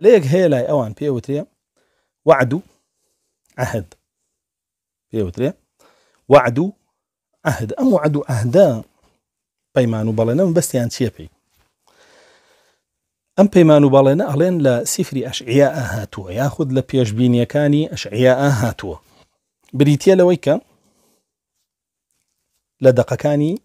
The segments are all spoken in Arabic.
ليك هيلاي اوان بي وتريا وعدو عهد بي وتريا وعدو عهد ام وعدو عهدا بيمانو بالنا بس يعني شيبي ام بيمانو و الين لا لە اشعياء ئەشعیا ياخذ یاخود لە پێشببینیەکانی ئەشعیا اشعياء بریتە لەوەی لدقكاني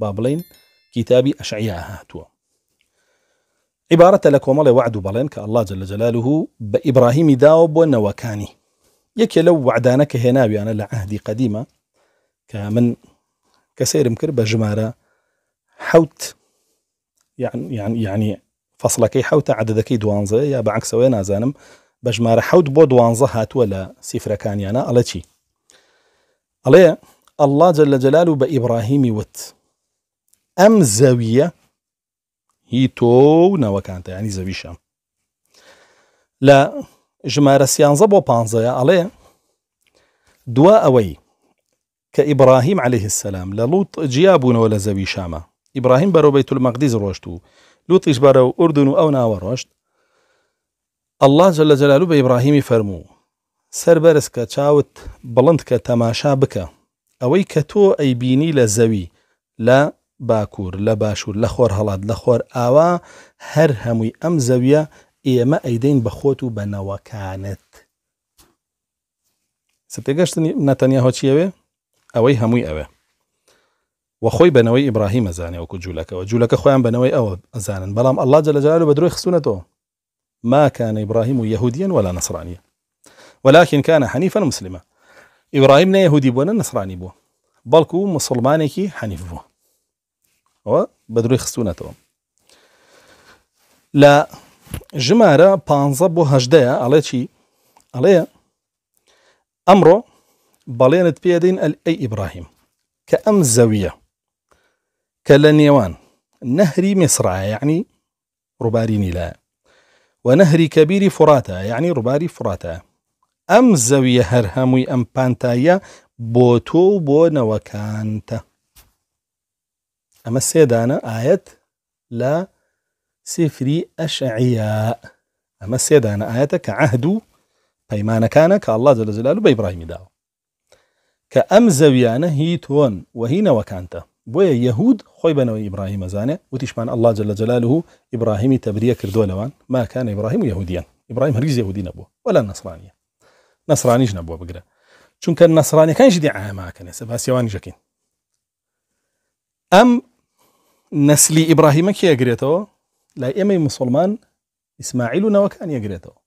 بابلين كتابي اشعياء هاتو عبارة لك ومالي وعد و الله جل جلاله بإبراهيم داوب ونوكاني يكي لو وعدانك هناوي أنا لعهدي قديمة كمن كسير مكر بجمارة حوت يعني يعني يعني فصل كي حوت عدد كي دوانزة يا دوانزە یا بە بجمارة حوت بو دوانزة حوت ولا سفرة كان يانا ألا ئەڵە چی ئەڵێ جل جلاله بإبراهيم وت أم زاوية هی تو و یعنی ینی لا لە ژمارە سیانزە بۆ علي دوا اوي كإبراهيم عليه السلام لە لوت جیا بوونەوە لە إبراهيم شامە بيت المقدس روشتو لوط و لوتیش بەرە و ئوردون و جل جلاله بإبراهيم ئەله جە لە جەلالو بە ئیبراهیمی فەرموو سەر بەرز کە چاوت بڵند لا باکوور لە باشوور لە خۆر هەڵات لە خۆر ئاوا هەر هەمووی ئەم زەویە ئێمە ئەیدەین بە خۆت و بەنەوەکانت سپێگەشتنی نەتەنیا هۆچیەوێ ئەوەی هەمووی ئەوێ وەخۆی بنەوەی ئیبراهیم ئەزانێ وەکو جوولەکەەوە جوولەکە خۆیان بنوي ئەوە ئەزانن بلام الله جل جلاله بدروي خسونته ما كان إبراهيم يهوديا ولا نصرانيا ولكن كان حنيفا مسلما إبراهيم لا يهودي بونا نصراني بو بلكو مسلماني حنيف بو وبدرو يخصونا تو لا جمارة بانزا بو هجدايا على شي على أمرو بالينت بيدين اي إبراهيم كأم زاوية نيوان نهري مصرع يعني رباري نيلا ونهري كبير فراتا يعني رباري فراتا أم زاوية هرهمي أم بانتايا بوتو بو نوكانتا أما السيدانة آية لا سفري أشعياء أما السيدانة آية كعهد بيمان كان كالله جل جلاله بإبراهيم داو كأم داوە هي تون زەویانە هی تۆن وهینەوەکانتە بۆیە یەهود خۆی بنەوەی ئیبراهیم زانێ الله جل جلاله و ئیبراهیمی تەبریە کردووە إبراهيم ماکان ئیبراهیم و یهودیان ئیبراهیم هەرگیز یهودی نەبوو ولا نسرانیە نسرانیش كان بگرە چونکە نسرانەکانشی دی ئاماکەن سە جاكين أم نسلي إبراهيم كي يقريتو لا ئێمەی مسلمان إسماعيل و نەوەکان یەگرێتەوە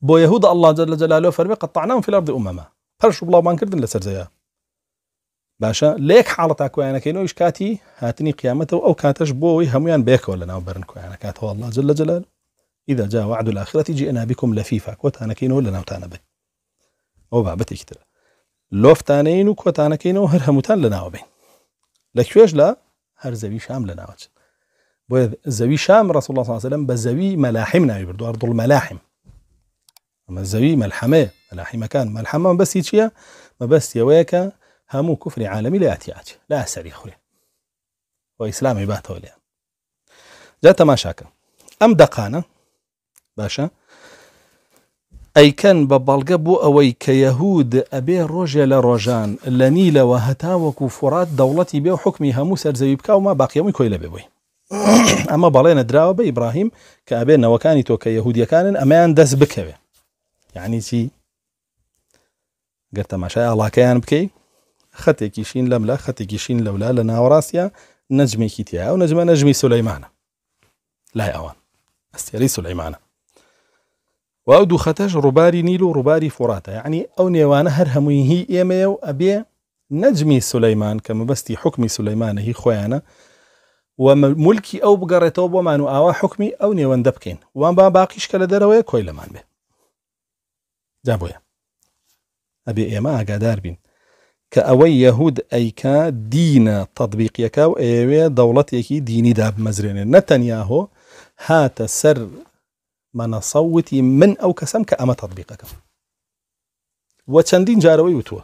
بو يهود الله جل جلاله فرمي قطعناهم في الارض امما فرش بلا ما نكردن لسر زيا باشا ليك حالتا كوانا كينو ايش كاتي هاتني قيامته او كاتش بوي هميان بيك ولا ناو برن كوانا كاتو الله جل جلاله اذا جاء وعد الاخره جئنا بكم لفيفا كوتانا كينو ولا ناو تانا بي او بابتي كتر لوفتانين وكوتانا كينو هر لنا لناو بين لكويش لا هر زوی شام لە ناوچن بۆ زەوی شام رسول الله سلم بە زەوی ارض الملاحم اما دڵ مەلاحیم ئەمە زەوی ملحمه بس مەلحەمان ما بس یواک همو کفر عالمی لا اتیات لا سری خوێ و اسلام باتەوە لێ جا تەماشاکە ام دەقانە باشا أي كان ببالقبو أوي كيهود أبي روجي لروجان لنيلة وهتاوك فرات دولتي بيو حكمها موسى زيبكا وما باقي يومي كويلة بيوي أما بالينا دراوة بإبراهيم كأبينا وكانت كيهود كان أما يندس بك يعني تي قلت ما شاء الله كيان بكي خطي كيشين لملا خطي كيشين لولا لنا وراسيا نجمي كيتيا ونجمة نجمي سليمان لا يا أوان أستيري سليمانه و ئەو دوو خەتەش ڕووباری نیل و ڕووباری فڕاتە یعنی ئەو نێوانە هەر هەمووی هی ئێمەیە و ئەبێ نەجمی سولەیمان کە مەبەستی حکمی سولەیمانە هی خۆیانە و ملکی ئەو بگەڕێتەوە بۆمان و ئاوا حکمی ئەو نێوەندە بکەین وان با باقیشکە لە دەرەوەی کۆی لەمان بێ جا بۆیە ئەبێ ئێمە ئاگادار بین کە ئەوەی یەهود ئەیکا دینە تطببیقیەکە و ئێوێ دەوڵەتێکی دینی دابمەزرێنێ نەتەنیاهۆ هاتە سەر ما نصوتي من أو کەسم كأما تطبيقك تطببیقەکەم جاروي وتوا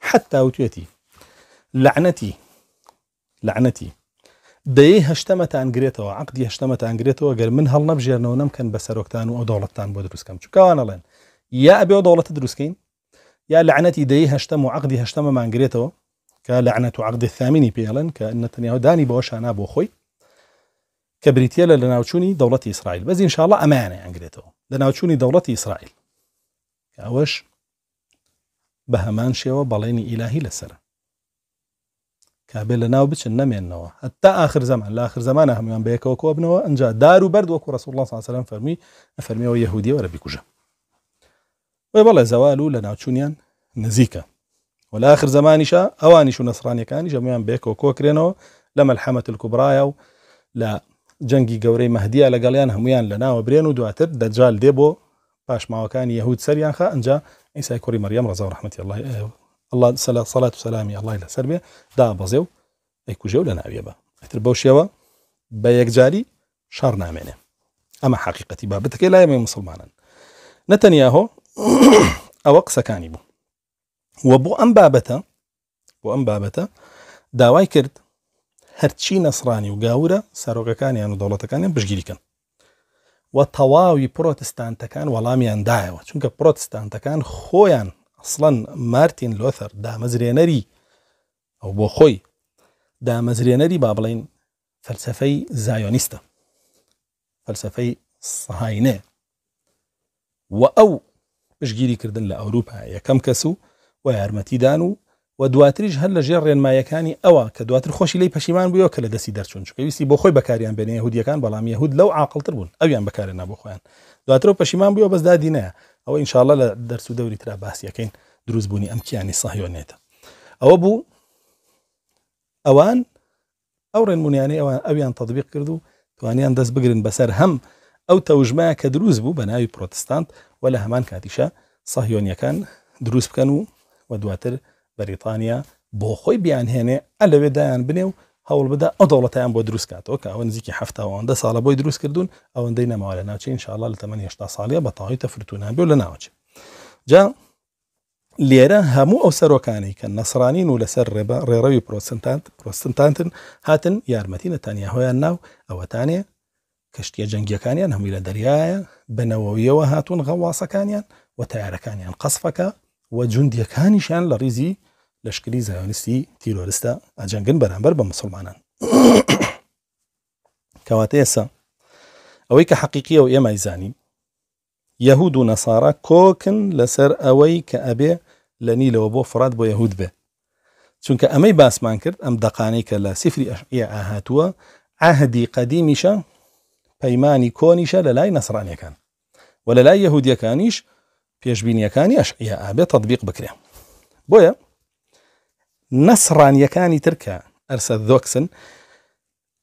حتى وتيتي لعنتي لعنتي دي هشتمت عن غريتو عقدي هشتمت عن غريتو قال من هەڵ نەبژێرنەوە نەمکەن بە بسروكتان او دولتان بودروس كم شو كان لين يا ابي دروستکەین یا لعنەتی دەیە هەشتەم و عقدی هەشتەمەمان گرێتەوە کە لعنەت و عقد الثامن پێڵن كان نتنياهو داني بەوەشانە بۆ خۆی كبريتيلا لناوتشوني دولة اسرائيل بس ان شاء الله امانه عن يعني قريتو لناوتشوني دولة اسرائيل كاوش بهمان شيوا باليني الهي لسره كابل ناو بچ نمن حتى اخر زمان لاخر زمان هم يوم بيكو كو ابنو انجا دارو برد وكو رسول الله صلى الله عليه وسلم فرمي فرمي او وربي وربي كوجا ويبل زوالو لناوچونيان نزيكا والاخر زمانشا اواني شو نصراني كان جميعا بيكو كو كرينو لملحمه الكبرى لا جنگی گەورەی مەهدیە لەگەڵیان هەمویان لە ناوە برێن و دواتر دەجال دێ بۆ پاشماوەکانی یهود سەریان خە ئەجا ئیسای کوری مەریەم ڕزا و ڕحمەتی الله الله سلا صلاة و الله لەسەر سربيا دا بزيو و ئەیکوژێ لنا ابيبا اتر بە بيك بەو شێوە نامينة اما شار بابتك لا حقیقەتی بابەتەکەی نتنياهو اوق سكانيبو وبو ام بابتا وام بۆ ئەم بابەتە هەرچی نەسرانی و گاورە سەرۆگەکانیان و دەوڵەتەکانیان بشگیریکەن و تەواوی پرۆتستانتەکان وەڵامیاندایەوە چونکە پرۆتستانتەکان خۆیان ئەسڵەن مارتین لۆثەر دامەزرێنەری ئەو بۆ خۆی دامەزرێنەری با بڵین فەلسفەی زایۆنیستە فەلسفەی سەهاینێ و ئەو پشگیریکردن لە ئەوروپا یەکەم کەس و و یارمەتیدان و و دواتریش هەر لە ژێر ڕێنمایەکانی ئەوە کە دواتر خۆشی لی پەشیمان بووە کە لە دەستی دەرچوون چکەویستی بۆ خۆی بەکاریان بێنێ یهودیەکان بەڵام یهود لەو عقلتر بوون ئەویان بەکارە نابوو خۆیان دواتر و پەشیمان بووە بەسدا دینەیە ئەوە ئینشاالله لە دەرس و دەوری تررا باسیەکەین دروست بوونی ئەم کیانی ساهیۆنێتە ئەوە بوو ئەوان ئەو ڕێنمونیانی ئەوان ئەویان تەدبیق کرد و توانیان دەست بگرن بەسەر هەم ئەو تەوژمایە کە دروست بوو بە ناوی پرۆتستانت و لە هەمان کاتیشە ساهیۆنیەکان دروست بکەن و و دواتر بەریتانیا بۆ خۆی بیانهێنێ ئە لەوێدایان بنێ و هەوڵ بدا ئەو دەوڵەتیان بۆ دروستکاتەوە کە ئەوە نزیکی هەفتاوەندە ساڵە بۆی دروست کردوون ئەوەندەی نەماوە لە ناوچین شاءله لە تەمەن هێشتا ساڵیە بە تاوی تەفرتونان بێ لە ناوچێ جا لێرە هەموو ئەو سەرۆکانی کە نەسرانین و لەسەر ڕێبە ڕێڕەوی پرۆسنتانت پرۆستنتانتن هاتن یارمەتی نەتانیاهۆیان ناو ئەوەتانێ کەشتیە جەنگیەکانیان هەمووی لە دەریایە بنەوەویەوە هاتوون غەواسەکانیان و تارەکانیان قسفەکە و جوندیەکانیشان لە ریزی لەشکری زایۆنیستی تیرۆریستە ئەجەنگن بەرامبەر بە مسلمانان کەواتە ئێسا ئەوەی کە حەقیقی ئەو ئێمەیزانی یەهود و نەسارا کۆکن لەسەر ئەوەی کە ئەبێ لە نیلەوە بۆ فرات بۆ یەهود بێ چونکە ئەمەی باسمان کرد ئەم دەقانەی کە لە سفری ئەشعە ئاهاتووە ئاهدی قەدیمیشە پەیمانی کۆنیشە لە لای نەسرانیەکان و لە لای یەهودیەکانیش پێشببینیەکانی نصران يكاني تركا أرسل ذوكسن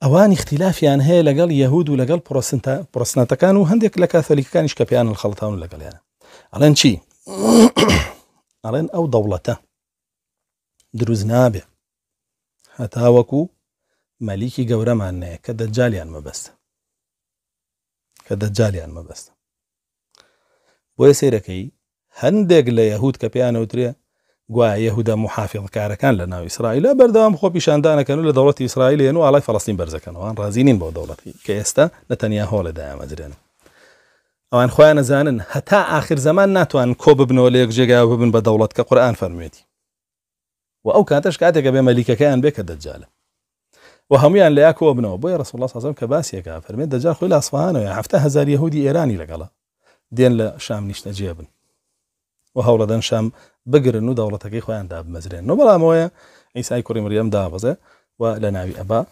أواني اختلاف يعني هي لقال يهود ولقال بروسنتا بروسنتا كانوا هنديك لكاثوليك كان يشكب يعني الخلطان ولقال يعني ألين شي ألين أو دولته دروز نابع حتى وكو مليكي قورا معنا كدجال يعني ما بس كدجال يعني ما بس بويسيركي هنديك ليهود كبيانو وتريا جوايا يهودا محافظ كاركان لنا إسرائيل بردام خو بيشان دانا كانوا لدولة إسرائيل ينو على فلسطين برزا كانوا عن رازينين بو دولة كيستا نتنياهو لدايا مدرين أو أن خوانا زانن هتا آخر زمان ناتو أن كوب ابن وليك جيغا وابن بدولة كقرآن فرميتي وأو كانت أشكاتك بملكة كان بك الدجال وهم يعني لياكو ابن أبو رسول الله صلى الله عليه وسلم كباسيا كافر من الدجال خوي لأصفهان ويا حفتها زار يهودي إيراني لقلا دين لشام نشتجيبن وهولا شام بگر نو دولة کی خو اند اب مزرن نو بلا مویا عیسی کریم مریم دابزه و لنا بی ابا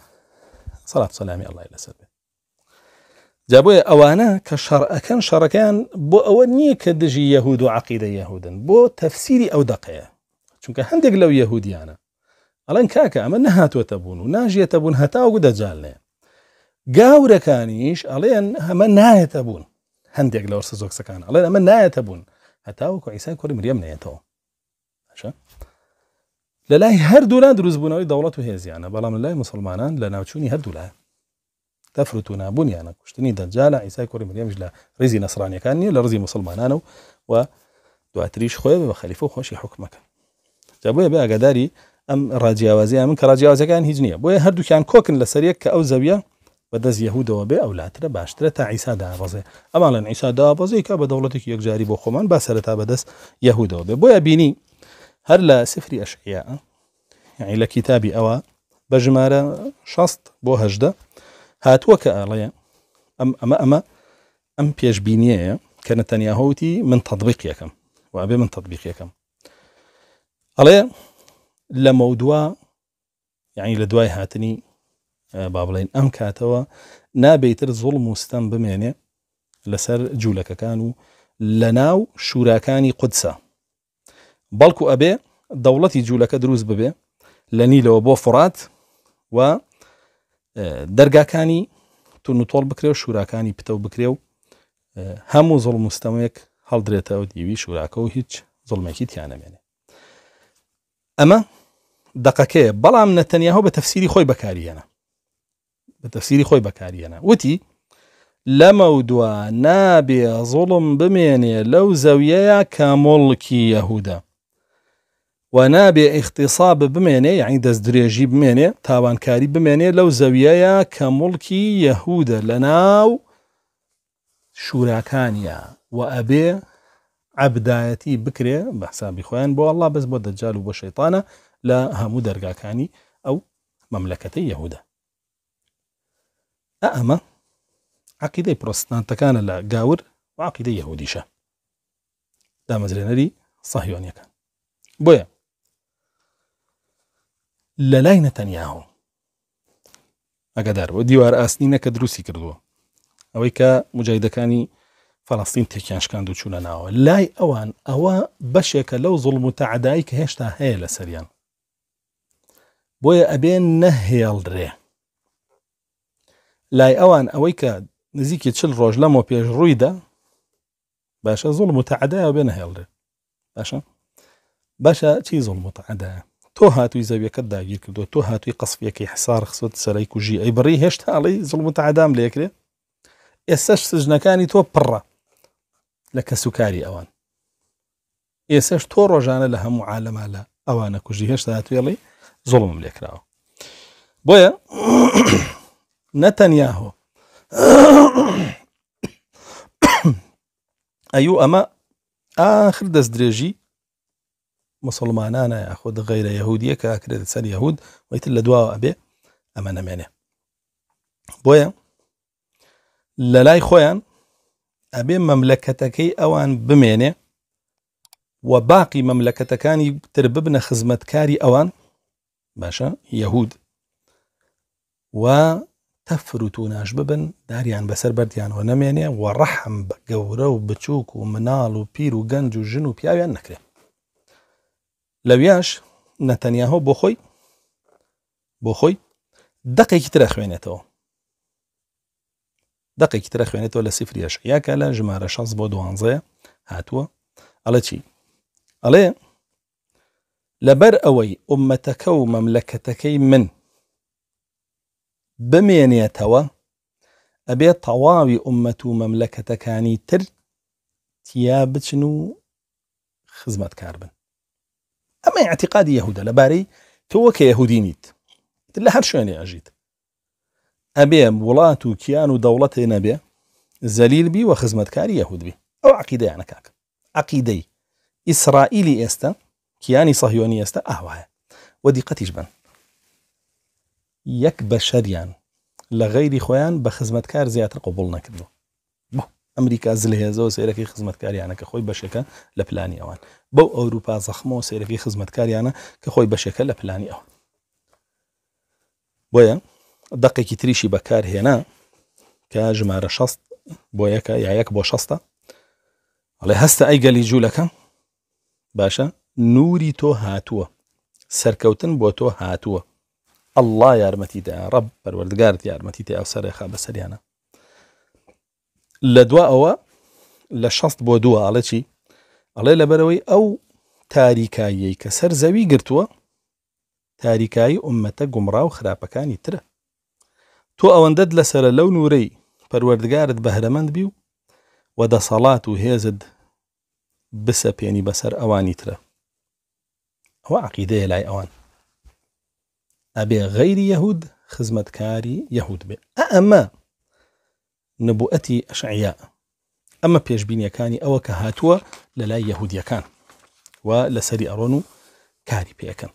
صلاة سلام الله علیه وسلم جابوا اوانا كشر اكن شركان بو اواني كدجي يهود عقيدة يهود بو تفسيري او دقيه چونك هندق لو يهودي انا الان كاكا اما نهات وتبون ناجيه تبون هتا او دجال قاور كانيش الان هما نهايه تبون هندق لو سزوك سكان الان اما نهايه تبون هتا او عيسى كوري مريم نهايه لە لای هەردوولا دروستبوونەوەی دەوڵەت و هێزیانە بەڵام لای مسلمانان لە ناوچوونی هەردوولا تەفرت و نابوونیانە کوشتنی دەنجالە ئیسای کوری مریەمش لە ڕێزی نەسرانیەکان نیە لە ڕزی مسلمانانە و دواتریش خۆی بە خەلیفە خۆشی حکومەکە جابە بێ ئاگاداری ئەم ڕاجیاوازیان من کە ڕاجیاوازەکان هیچ نییە بۆیە هەردووکیان کۆکن لە سەرەک کە ئەو زەویە بەدەست یهودەوە بێ ئەولاترە باشترە تا عیسادا بەزێ ئەمان لەن عیسادا بەزی کە بە دەوڵەتێکی یەکجاری بۆ خۆمان با سەرتا بەدەست یهودەوە بێ بۆیە بینی هر لا سفري أشعياء يعني لكتاب أوا بجمارة شاست بو شەست هات وكا کە أما أما ئەمە ئەمە ئەم پێشببینیەیە کە من تطبيق يكم وأبي من تطبيق يكم ألا لە يعني لدواي هاتني آه، بابلين أم كاتوا بڵین ئەم کاتەوە نابێتتر لسر جولك كانوا لناو شوراكاني قدسه بەڵکو ئەبێ دەوڵەتی جوولەکە دروست ببێ لە نیلەوە بۆ فرات و دەرگاکانی تون و تۆڵ بکرێ و شوراکانی پتە و بکرێ و هەموو زڵ مستەمەیەک هەڵدرێتەوە دیوی شوراکە و هیچ زڵمێکی تیانەمێنێ ئەمە دقەکەی بەڵام نەتەنیاهۆ بە تەفسیری خۆی بەکارێنە بە تەفسیری خۆی بەکارێنە وتی لە مەودووە نابێ زۆڵم بمێنێ لەو زەویەیە کامۆڵکی یەهودا و نابێ اختصاب بمانه یعنی يعني دەست درێژی بمێنێ تاوانکاری بمێنێ لەو زەویەیە کە مڵکی یەهودە لە ناو شوراکانە و ئەبێ عبدایەتی بکرێ بە حسابی خۆیان بۆ الله بەس بۆ دەجار و بۆ شەیطانە لە هەموو دەرگاکانی ئەو مەملەکەتی یەهودە ئەمە عقیدەی پرۆستانتەکانە لە گاور و عقیدە لە لای نەتەنیاهۆ ئەگەدار بۆ دیوار ئاستینە کە دروستی کردووە ئەوەی کە مجایدەکانی فلسطین تکیانش کندو چونه ناو لای ئەوان ئەوە لو لەو زڵ متەعادایی کە هێشتا هەیە لە سەریان بۆیە ئەبێن ره لای ئەوان ئەوەی کە نزیکی چل ڕۆژ لەمەوە پێش ڕوویدا باشە زۆڵ بین هیل ره باشه باشه چی و تعدایی تو هاتوی زوی کد داگیر کرد تو هاتوی قصف یکی حصار خصوت سرای کجی ای بری هشت حالی ظلم تعدام لیکره ایساش سجنکانی تو پر لك سكاري اوان ایساش تو رو جانه لهم معالمه لا اوان کجی هشت هاتوی لی ظلم لیکره او بایا نتنیاهو ایو اما آخر دست درجی مسلمانانە یاخود غیرە یهودیە کە ئاکرێت سەر یهود ویتر لە دواوە ئەبێ ئەمە نەمێنێ بۆیە لە لای خۆیان ئەبێ مەملەکەتەکەی ئەوان بمێنێ و باقی مەملەکەتەکانی تر ببنە خزمەتکاری ئەوان باشە یهود و تەفر و توناش ببن داریان بەسەر بەردیانەوە نەمێنێ و ڕەحم گەورە و بچووک و مناڵ و پیر و گەنج و ژن و پیاویان نکرێت لەویاش نەتەنیاهۆ بخوی خۆی بۆ خۆی دقێکی ترە خوێنێتەوە دقێکی ترە خوێنێتەوە لە یا کلا لە ژمارە شانس با دوانزه هاتو ئەڵە چی ئەڵێ لبر اوی امتک و مەملەکەتەکەی من تو ئەبێ تەواوی ئومەت و مەملەکەتەکانی تر تیا خدمت و ئەمە اعتقادی یهودە لەبارەی تۆوە کە یهودینیت هر شو يعني اجيت ابي مولات و کیان نبي زليل بي وخدمت كار يهود بي او عقيده يعني كاك عقیدەی اسرائيلي استا كياني صهيوني استا ئاوایە وە دیقەتیش بن یەک بە خويان لە غەیری كار بە خزمەتکار زیاتر امريكا نەکردو ئەمریکا زل هێزەوە سێرەی يعني كخوي بەشەکە لە پلانی بەو ئەوروپا زەخمەوە سێرەفی خزمەتکاریانە کە خۆی بەشەکە لە پلانی ئەو بۆیە دقێکی تریشی بەکارهێنا کە ژمارە شەست بۆ یەکە یا یەک بۆ شەستە ئەڵێ هەستە ئەیگەلی جوولەکە باشە نوری تۆ هاتووە سەرکەوتن بۆ تۆ هاتووە ئەله رب ڕب يا رمتي تیا سەرێخا بەسەریانە لە دو ئەوە لە بو بۆ على شي الله لا بروي او تاريكاي كسر زوي قرتوا تاريكاي أمة قمرا وخراب كان يتره تو اوندد لسر لو نوري فروردگارد بهرمند بيو ودا صلاة هيزد بس يعني بسر اواني ترى هو عقيدة لاي اوان ابي غير يهود خزمت كاري يهود بي نبوءتي اشعياء ئەمە پێشببینیەکانی ئەوە کە هاتووە لە لای یەهودیەکان و لەسەری ئەڕۆن و کاری پێەکەن